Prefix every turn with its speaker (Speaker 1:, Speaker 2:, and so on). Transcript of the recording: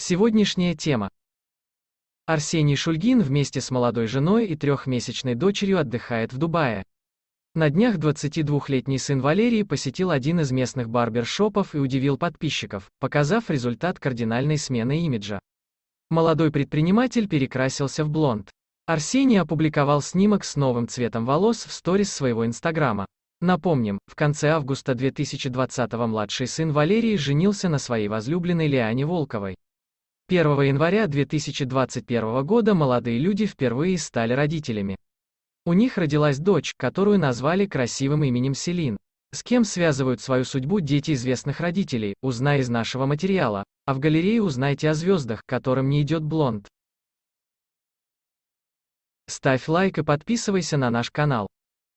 Speaker 1: Сегодняшняя тема. Арсений Шульгин вместе с молодой женой и трехмесячной дочерью отдыхает в Дубае. На днях 22-летний сын Валерии посетил один из местных барбершопов и удивил подписчиков, показав результат кардинальной смены имиджа. Молодой предприниматель перекрасился в блонд. Арсений опубликовал снимок с новым цветом волос в сторис своего инстаграма. Напомним, в конце августа 2020 младший сын Валерии женился на своей возлюбленной Лиане Волковой. 1 января 2021 года молодые люди впервые стали родителями. У них родилась дочь, которую назвали красивым именем Селин. С кем связывают свою судьбу дети известных родителей, узнай из нашего материала, а в галерее узнайте о звездах, которым не идет блонд. Ставь лайк и подписывайся на наш канал.